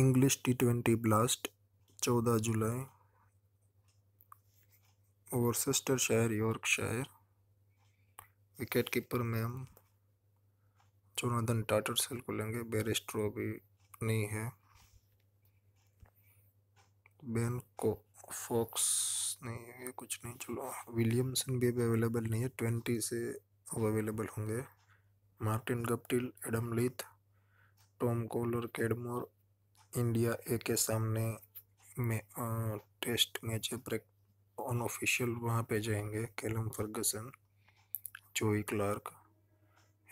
English T twenty blast चौदह जुलाई और sister शहर यॉर्क विकेट कीपर में हम चौनाधन टाटर सेल को लेंगे बेरिस्ट्रो भी नहीं है बेन को फॉक्स नहीं है कुछ नहीं चलो विलियमसन भी अभी अवेलेबल नहीं है ट्वेंटी से अब अवेलेबल होंगे Martin Guptill Adam Lyth Tom Kohler Cadmore India A के सामने में टेस्ट मैच है प्रैक्ट अनऑफिशियल वहाँ पे जाएंगे Callum Ferguson Joe Clarke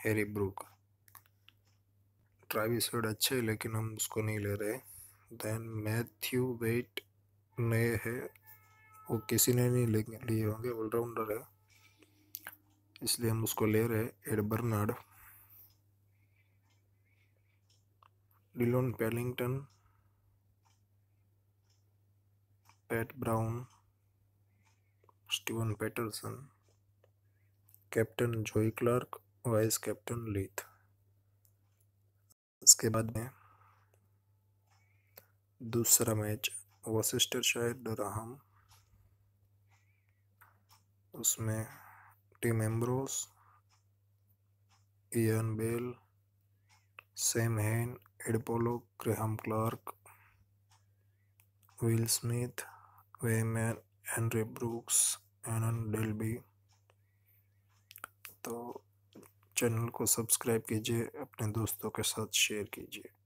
Harry Brook Travis अच्छे है लेकिन हम उसको नहीं ले रहे देन मैथ्यू वेट नए है वो किसी ने नहीं लिए होंगे ऑलराउंडर है इसलिए हम उसको ले रहे हैं Bernard Dillon Pellington, Pat Brown Steven Patterson captain Joe Clarke vice captain Lyth इसके बाद में दूसरा मैच वॉसिस्टर शायद डराहम उसमें team Ambrose Ian Bell Sam Hain एडपोलो ग्रहम क्लार्क विल स्मिथ वेमैन एनरे ब्रूक्स एनन डेलबी तो चैनल को सब्सक्राइब कीजिए अपने दोस्तों के साथ शेयर कीजिए